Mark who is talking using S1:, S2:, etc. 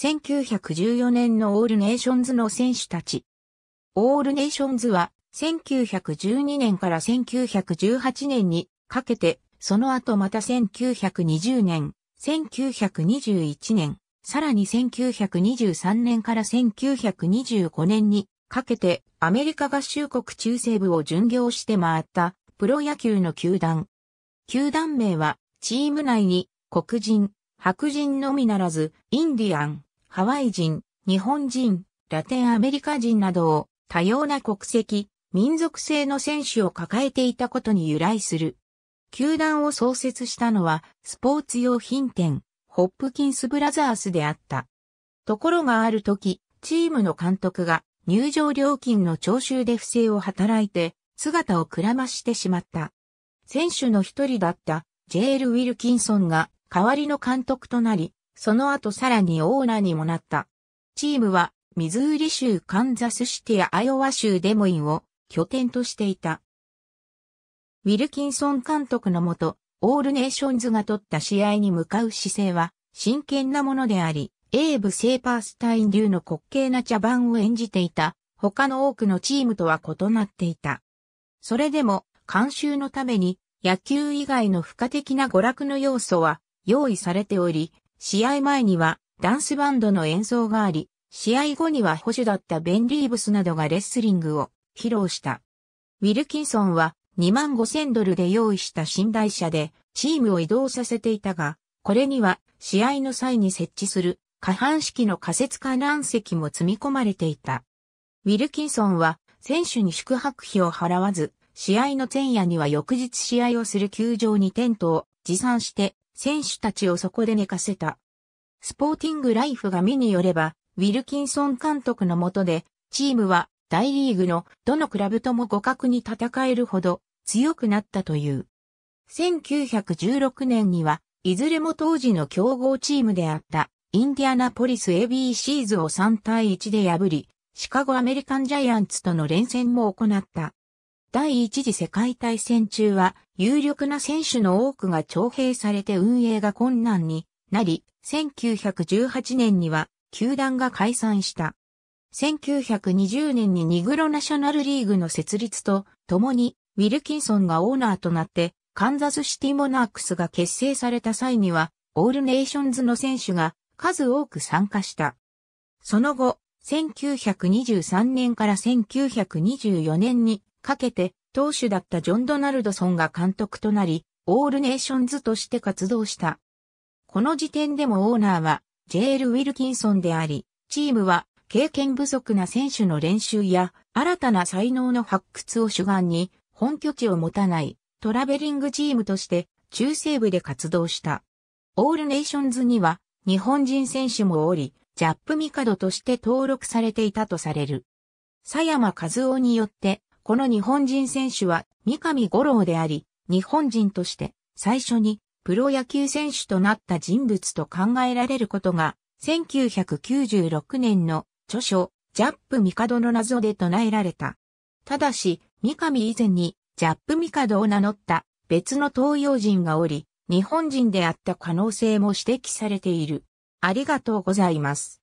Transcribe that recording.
S1: 1914年のオールネーションズの選手たち。オールネーションズは1912年から1918年にかけて、その後また1920年、1921年、さらに1923年から1925年にかけてアメリカ合衆国中西部を巡業して回ったプロ野球の球団。球団名はチーム内に黒人、白人のみならずインディアン、ハワイ人、日本人、ラテンアメリカ人などを多様な国籍、民族性の選手を抱えていたことに由来する。球団を創設したのはスポーツ用品店、ホップキンスブラザースであった。ところがある時、チームの監督が入場料金の徴収で不正を働いて姿をくらましてしまった。選手の一人だったジェール・ウィルキンソンが代わりの監督となり、その後さらにオーナーにもなった。チームは、ミズーリ州カンザスシティやアイオワ州デモインを拠点としていた。ウィルキンソン監督のもと、オールネーションズが取った試合に向かう姿勢は真剣なものであり、エーブ・セーパースタイン流の滑稽な茶番を演じていた、他の多くのチームとは異なっていた。それでも、監修のために、野球以外の付加的な娯楽の要素は用意されており、試合前にはダンスバンドの演奏があり、試合後には保守だったベン・リーブスなどがレスリングを披露した。ウィルキンソンは2万5千ドルで用意した寝台車でチームを移動させていたが、これには試合の際に設置する下半式の仮設観覧席も積み込まれていた。ウィルキンソンは選手に宿泊費を払わず、試合の前夜には翌日試合をする球場にテントを持参して選手たちをそこで寝かせた。スポーティングライフが見によれば、ウィルキンソン監督の下で、チームは大リーグのどのクラブとも互角に戦えるほど強くなったという。1916年には、いずれも当時の強豪チームであったインディアナポリス ABCs を3対1で破り、シカゴアメリカンジャイアンツとの連戦も行った。第一次世界大戦中は有力な選手の多くが徴兵されて運営が困難になり、1918年には球団が解散した。1920年にニグロナショナルリーグの設立と共にウィルキンソンがオーナーとなってカンザスシティモナークスが結成された際にはオールネーションズの選手が数多く参加した。その後、1923年から1924年にかけて、投手だったジョン・ドナルドソンが監督となり、オールネーションズとして活動した。この時点でもオーナーは、ジェール・ウィルキンソンであり、チームは、経験不足な選手の練習や、新たな才能の発掘を主眼に、本拠地を持たない、トラベリングチームとして、中西部で活動した。オールネーションズには、日本人選手もおり、ジャップミカドとして登録されていたとされる。佐山和夫によってこの日本人選手は三上五郎であり、日本人として最初にプロ野球選手となった人物と考えられることが、1996年の著書、ジャップ帝の謎で唱えられた。ただし、三上以前にジャップ帝を名乗った別の東洋人がおり、日本人であった可能性も指摘されている。ありがとうございます。